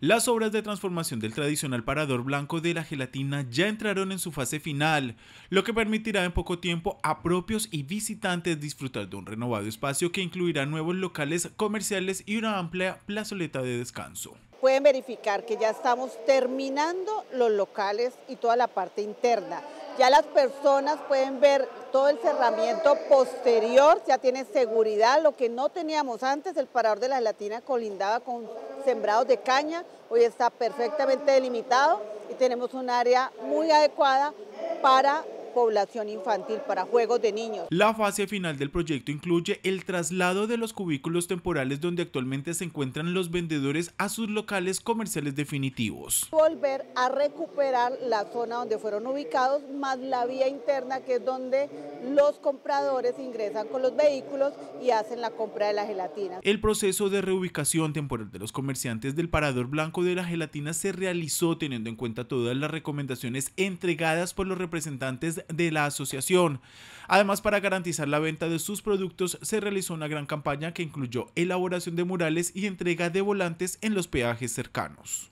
Las obras de transformación del tradicional parador blanco de la gelatina ya entraron en su fase final, lo que permitirá en poco tiempo a propios y visitantes disfrutar de un renovado espacio que incluirá nuevos locales comerciales y una amplia plazoleta de descanso. Pueden verificar que ya estamos terminando los locales y toda la parte interna. Ya las personas pueden ver todo el cerramiento posterior, ya tiene seguridad, lo que no teníamos antes, el parador de la gelatina colindaba con sembrados de caña, hoy está perfectamente delimitado y tenemos un área muy adecuada para población infantil para juegos de niños. La fase final del proyecto incluye el traslado de los cubículos temporales donde actualmente se encuentran los vendedores a sus locales comerciales definitivos. Volver a recuperar la zona donde fueron ubicados, más la vía interna que es donde los compradores ingresan con los vehículos y hacen la compra de la gelatina. El proceso de reubicación temporal de los comerciantes del parador blanco de la gelatina se realizó teniendo en cuenta todas las recomendaciones entregadas por los representantes de la asociación. Además, para garantizar la venta de sus productos, se realizó una gran campaña que incluyó elaboración de murales y entrega de volantes en los peajes cercanos.